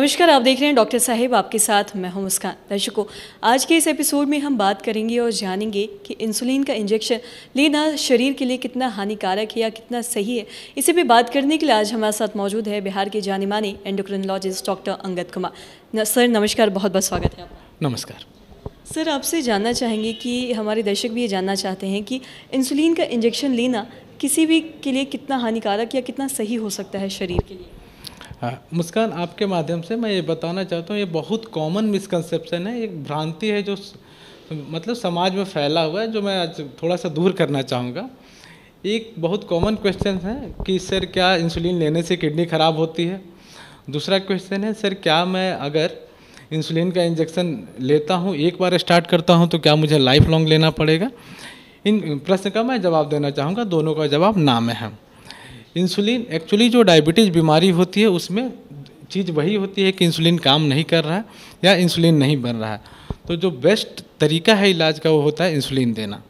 नमस्कार आप देख रहे हैं डॉक्टर साहब आपके साथ मैं हूं मुस्कान दर्शकों आज के इस एपिसोड में हम बात करेंगे और जानेंगे कि इंसुलिन का इंजेक्शन लेना शरीर के लिए कितना हानिकारक है या कितना सही है इसे भी बात करने के लिए आज हमारे साथ मौजूद है बिहार के जाने माने एंडोक्रिनोलॉजिस्ट डॉक्टर अंगद कुमार न, सर नमस्कार बहुत बहुत स्वागत है आपका नमस्कार सर आपसे जानना चाहेंगे कि हमारे दर्शक भी ये जानना चाहते हैं कि इंसुलिन का इंजेक्शन लेना किसी भी के लिए कितना हानिकारक या कितना सही हो सकता है शरीर के लिए हाँ मुस्कान आपके माध्यम से मैं ये बताना चाहता हूँ ये बहुत कॉमन मिसकंसेप्शन है एक भ्रांति है जो मतलब समाज में फैला हुआ है जो मैं आज थोड़ा सा दूर करना चाहूँगा एक बहुत कॉमन क्वेश्चन है कि सर क्या इंसुलिन लेने से किडनी ख़राब होती है दूसरा क्वेश्चन है सर क्या मैं अगर इंसुलिन का इंजेक्शन लेता हूँ एक बार स्टार्ट करता हूँ तो क्या मुझे लाइफ लॉन्ग लेना पड़ेगा इन प्रश्न का मैं जवाब देना चाहूँगा दोनों का जवाब ना में है इंसुलिन एक्चुअली जो डायबिटीज़ बीमारी होती है उसमें चीज़ वही होती है कि इंसुलिन काम नहीं कर रहा है या इंसुलिन नहीं बन रहा है तो जो बेस्ट तरीका है इलाज का वो होता है इंसुलिन देना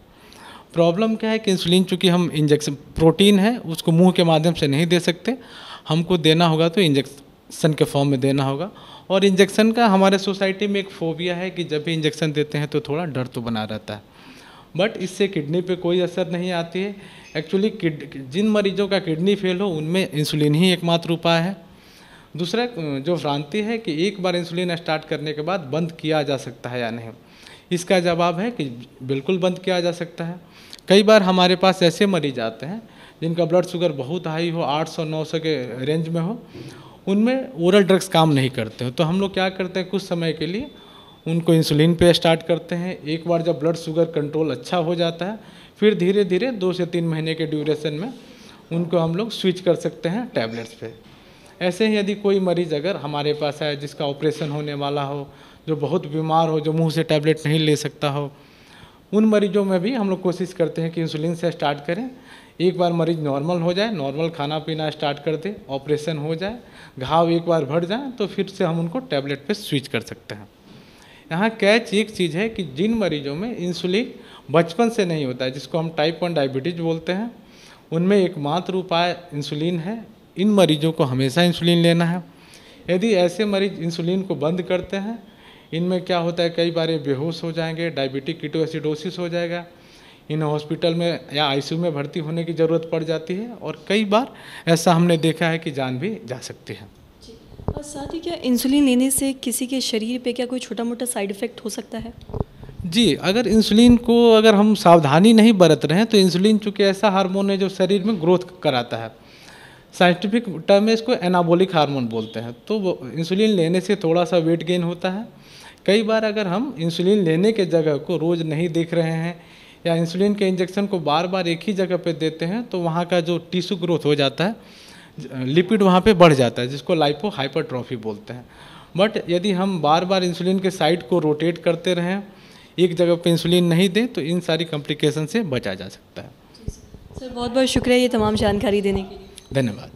प्रॉब्लम क्या है कि इंसुलिन चूँकि हम इंजेक्शन प्रोटीन है उसको मुंह के माध्यम से नहीं दे सकते हमको देना होगा तो इंजेक्शन के फॉर्म में देना होगा और इंजेक्शन का हमारे सोसाइटी में एक फोबिया है कि जब भी इंजेक्शन देते हैं तो थोड़ा डर तो बना रहता है बट इससे किडनी पे कोई असर नहीं आती है एक्चुअली जिन मरीजों का किडनी फेल हो उनमें इंसुलिन ही एकमात्र उपाय है दूसरा जो भ्रांति है कि एक बार इंसुलिन स्टार्ट करने के बाद बंद किया जा सकता है या नहीं इसका जवाब है कि बिल्कुल बंद किया जा सकता है कई बार हमारे पास ऐसे मरीज आते हैं जिनका ब्लड शुगर बहुत हाई हो 800 900 के रेंज में हो उनमें ओरल ड्रग्स काम नहीं करते हो तो हम लोग क्या करते हैं कुछ समय के लिए उनको इंसुलिन पे स्टार्ट करते हैं एक बार जब ब्लड शुगर कंट्रोल अच्छा हो जाता है फिर धीरे धीरे दो से तीन महीने के ड्यूरेशन में उनको हम लोग स्विच कर सकते हैं टैबलेट्स पे ऐसे ही यदि कोई मरीज़ अगर हमारे पास आए जिसका ऑपरेशन होने वाला हो जो बहुत बीमार हो जो मुँह से टैबलेट नहीं ले सकता हो उन मरीजों में भी हम लोग कोशिश करते हैं कि इंसुलिन से स्टार्ट करें एक बार मरीज नॉर्मल हो जाए नॉर्मल खाना पीना स्टार्ट कर दे ऑपरेशन हो जाए घाव एक बार भर जाए तो फिर से हम उनको टैबलेट पे स्विच कर सकते हैं यहाँ कैच एक चीज़ है कि जिन मरीजों में इंसुलिन बचपन से नहीं होता है जिसको हम टाइप वन डायबिटीज़ बोलते हैं उनमें एकमात्र उपाय इंसुलिन है इन मरीजों को हमेशा इंसुलिन लेना है यदि ऐसे मरीज इंसुलिन को बंद करते हैं इनमें क्या होता है कई बार बेहोश हो जाएंगे डायबिटिक किटोसिडोसिस हो जाएगा इन्हें हॉस्पिटल में या आई में भर्ती होने की ज़रूरत पड़ जाती है और कई बार ऐसा हमने देखा है कि जान भी जा सकती है और साथ ही क्या इंसुलिन लेने से किसी के शरीर पे क्या कोई छोटा मोटा साइड इफ़ेक्ट हो सकता है जी अगर इंसुलिन को अगर हम सावधानी नहीं बरत रहे हैं तो इंसुलिन चूँकि ऐसा हार्मोन है जो शरीर में ग्रोथ कराता है साइंटिफिक टर्म में इसको एनाबोलिक हार्मोन बोलते हैं तो इंसुलिन लेने से थोड़ा सा वेट गेन होता है कई बार अगर हम इंसुलिन लेने के जगह को रोज़ नहीं देख रहे हैं या इंसुलिन के इंजेक्शन को बार बार एक ही जगह पर देते हैं तो वहाँ का जो टिश्यू ग्रोथ हो जाता है लिपिड वहाँ पे बढ़ जाता है जिसको लाइपो हाइपरट्रॉफी बोलते हैं बट यदि हम बार बार इंसुलिन के साइड को रोटेट करते रहें एक जगह पर इंसुलिन नहीं दें तो इन सारी कॉम्प्लिकेशन से बचा जा सकता है सर बहुत बहुत शुक्रिया ये तमाम जानकारी देने के लिए धन्यवाद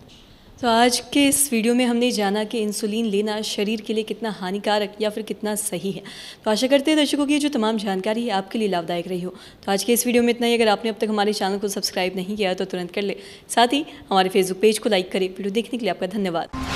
तो आज के इस वीडियो में हमने जाना कि इंसुलिन लेना शरीर के लिए कितना हानिकारक या फिर कितना सही है तो आशा करते हैं दर्शकों की जो तमाम जानकारी है आपके लिए लाभदायक रही हो तो आज के इस वीडियो में इतना ही अगर आपने अब तक हमारे चैनल को सब्सक्राइब नहीं किया तो तुरंत कर ले साथ ही हमारे फेसबुक पेज को लाइक करें वीडियो देखने के लिए आपका धन्यवाद